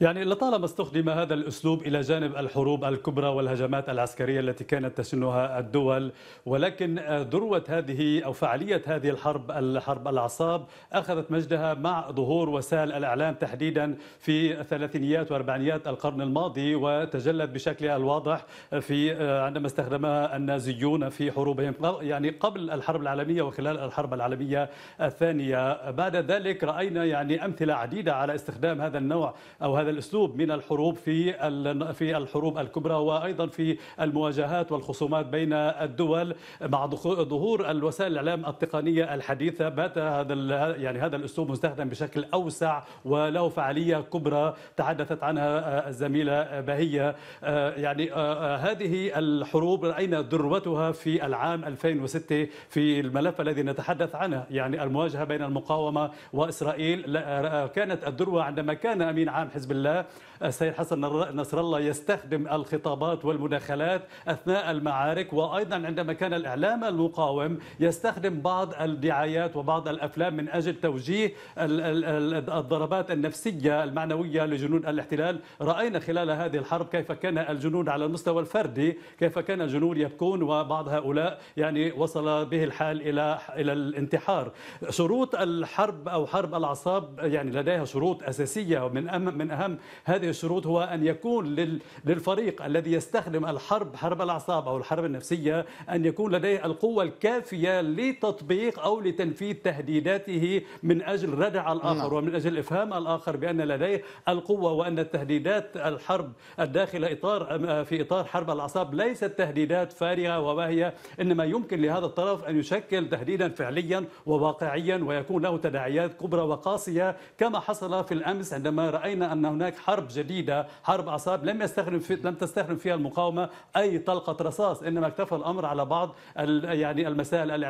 يعني لطالما استخدم هذا الاسلوب الى جانب الحروب الكبرى والهجمات العسكريه التي كانت تشنها الدول ولكن ذروه هذه او فعاليه هذه الحرب الحرب الاعصاب اخذت مجدها مع ظهور وسائل الاعلام تحديدا في ثلاثينيات واربعينيات القرن الماضي وتجلت بشكلها الواضح في عندما استخدمها النازيون في حروبهم يعني قبل الحرب العالميه وخلال الحرب العالميه الثانيه بعد ذلك راينا يعني امثله عديده على استخدام هذا النوع او هذا هذا الاسلوب من الحروب في في الحروب الكبرى وايضا في المواجهات والخصومات بين الدول مع ظهور الوسائل الاعلام التقنيه الحديثه بات هذا يعني هذا الاسلوب مستخدم بشكل اوسع وله فعاليه كبرى تحدثت عنها الزميله بهيه آه، يعني آه، آه، هذه الحروب راينا ذروتها في العام 2006 في الملف الذي نتحدث عنه يعني المواجهه بين المقاومه واسرائيل كانت الذروه عندما كان امين عام حزب الله السيد حسن نصر الله يستخدم الخطابات والمداخلات اثناء المعارك وايضا عندما كان الاعلام المقاوم يستخدم بعض الدعايات وبعض الافلام من اجل توجيه الضربات النفسيه المعنويه لجنود الاحتلال راينا خلال هذه الحرب كيف كان الجنود على المستوى الفردي كيف كان الجنود يبكون وبعض هؤلاء يعني وصل به الحال الى الى الانتحار شروط الحرب او حرب الاعصاب يعني لديها شروط اساسيه من من اهم أهم هذه الشروط هو أن يكون للفريق الذي يستخدم الحرب حرب الأعصاب أو الحرب النفسية أن يكون لديه القوة الكافية لتطبيق أو لتنفيذ تهديداته من أجل ردع الآخر نعم. ومن أجل إفهام الآخر بأن لديه القوة وأن التهديدات الحرب الداخل إطار في إطار حرب الأعصاب ليست تهديدات فارغة وواهية إنما يمكن لهذا الطرف أن يشكل تهديدا فعليا وواقعيا ويكون له تداعيات كبرى وقاسية كما حصل في الأمس عندما رأينا أن هناك حرب جديده حرب اعصاب لم يستخدم في لم تستخدم فيها المقاومه اي طلقه رصاص انما اكتفى الامر على بعض يعني المسائل الاعلاميه